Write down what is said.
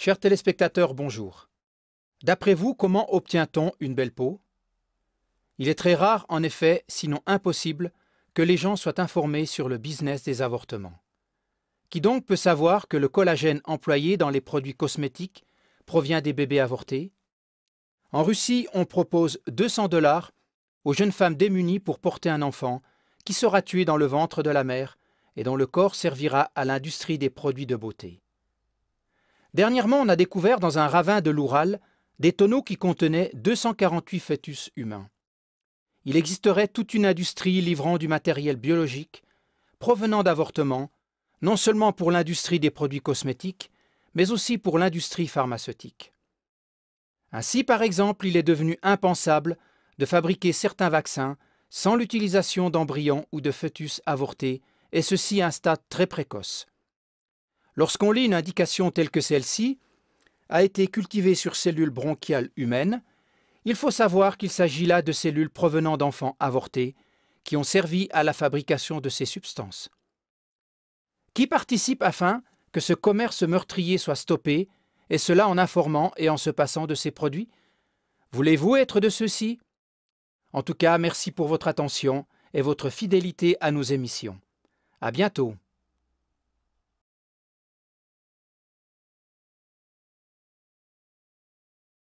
Chers téléspectateurs, bonjour. D'après vous, comment obtient-on une belle peau Il est très rare, en effet, sinon impossible, que les gens soient informés sur le business des avortements. Qui donc peut savoir que le collagène employé dans les produits cosmétiques provient des bébés avortés En Russie, on propose 200 dollars aux jeunes femmes démunies pour porter un enfant qui sera tué dans le ventre de la mère et dont le corps servira à l'industrie des produits de beauté. Dernièrement, on a découvert dans un ravin de l'Oural des tonneaux qui contenaient 248 fœtus humains. Il existerait toute une industrie livrant du matériel biologique provenant d'avortements, non seulement pour l'industrie des produits cosmétiques, mais aussi pour l'industrie pharmaceutique. Ainsi, par exemple, il est devenu impensable de fabriquer certains vaccins sans l'utilisation d'embryons ou de fœtus avortés, et ceci à un stade très précoce. Lorsqu'on lit une indication telle que celle-ci, a été cultivée sur cellules bronchiales humaines, il faut savoir qu'il s'agit là de cellules provenant d'enfants avortés qui ont servi à la fabrication de ces substances. Qui participe afin que ce commerce meurtrier soit stoppé, et cela en informant et en se passant de ces produits Voulez-vous être de ceux-ci En tout cas, merci pour votre attention et votre fidélité à nos émissions. À bientôt.